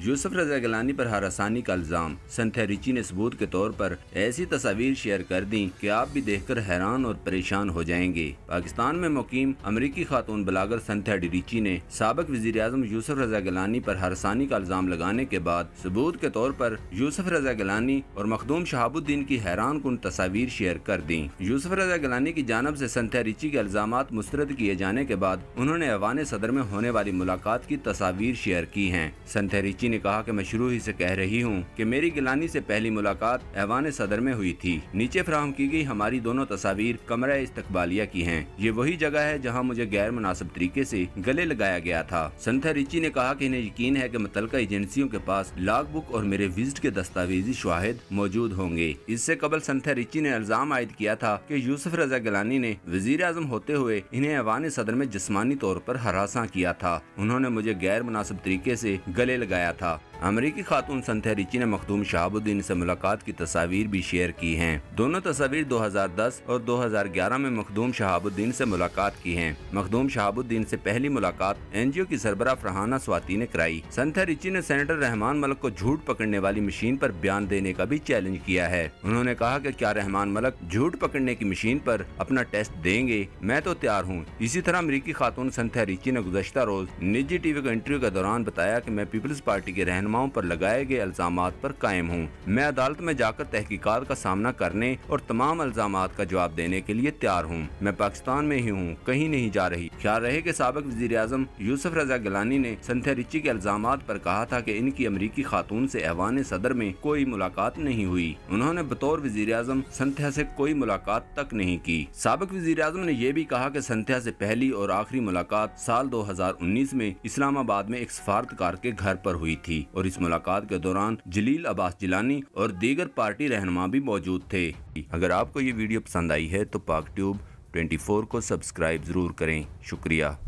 यूसुफ रजा गलानी पर हरासानी का इल्ज़ाम रिची ने सबूत के तौर पर ऐसी तस्वीर शेयर कर दी कि आप भी देखकर हैरान और परेशान हो जाएंगे पाकिस्तान में मुकीम अमरीकी खातून बलागर संथ्या डिरीची ने सबक वजीर अजम यूसुफ रजा गलानी पर हरासानी का इल्ज़ाम लगाने के बाद सबूत के तौर पर यूसुफ रजा गलानी और मखदूम शहाबुद्दीन की हैरान कन तस्वीर शेयर कर दी यूसुफ रजा गलानी की जानब ऐसी रिची के इल्ज़ाम मुस्रद किए जाने के बाद उन्होंने अवान सदर में होने वाली मुलाकात की तस्वीर शेयर की है रिची बच्ची ने कहा कि मैं शुरू ही से कह रही हूँ कि मेरी गिलानी से पहली मुलाकात ऐवान सदर में हुई थी नीचे फ्राहम की गई हमारी दोनों तस्वीर कमरा इस्तकबालिया की हैं ये वही जगह है जहाँ मुझे गैर मुनासिब तरीके से गले लगाया गया था संथा रिची ने कहा कि इन्हें यकीन है कि मुतलका एजेंसियों के पास लॉग बुक और मेरे विजिट के दस्तावेजी शाहिद मौजूद होंगे इससे कबल संथा रिची ने इल्जाम आयद किया था कि यूसुफ रजा गिलानी ने वजीर आज़म होते हुए इन्हें ऐवान सदर में जिसमानी तौर पर हरासा किया था उन्होंने मुझे गैर मुनासिब तरीके से गले लगाया था अमरीकी खातून रिची ने मखदूम शहाबुद्दीन से मुलाकात की तस्वीर भी शेयर की हैं दोनों तस्वीर 2010 और 2011 में मखदूम शहाबुद्दीन से मुलाकात की हैं मखदूम शहाबुद्दीन से पहली मुलाकात एनजीओ की सरबरा फरहाना स्वाति ने कराई रिची ने सेनेटर रहमान मलक को झूठ पकड़ने वाली मशीन पर बयान देने का भी चैलेंज किया है उन्होंने कहा की क्या रहमान मलक झूठ पकड़ने की मशीन पर अपना टेस्ट देंगे मैं तो तैयार हूँ इसी तरह अमरीकी खातून रिची ने गुजशत रोज निजी टीवी को इंटरव्यू के दौरान बताया की मैं पीपल्स पार्टी के रहन रहनुमाओं पर लगाए गए इल्जाम पर कायम हूँ मैं अदालत में जाकर तहकीकात का सामना करने और तमाम इल्जाम का जवाब देने के लिए तैयार हूँ मैं पाकिस्तान में ही हूँ कहीं नहीं जा रही ख्याल रहे की सबक वजी अजम यूसुफ रजा गिलानी ने संथे रिची के इल्जाम पर कहा था की इनकी अमरीकी खातून ऐसी ऐवान सदर में कोई मुलाकात नहीं हुई उन्होंने बतौर वजीर अजम संथ्या ऐसी कोई मुलाकात तक नहीं की सबक वजीर अजम ने यह भी कहा की संथ्या ऐसी पहली और आखिरी मुलाकात साल दो हजार उन्नीस में इस्लामाबाद में एक सफारतकार के घर आरोप हुई थी और इस मुलाकात के दौरान जलील अब्बास जिलानी और दीगर पार्टी रहनमा भी मौजूद थे अगर आपको ये वीडियो पसंद आई है तो पाक ट्यूब फोर को सब्सक्राइब ज़रूर करें शुक्रिया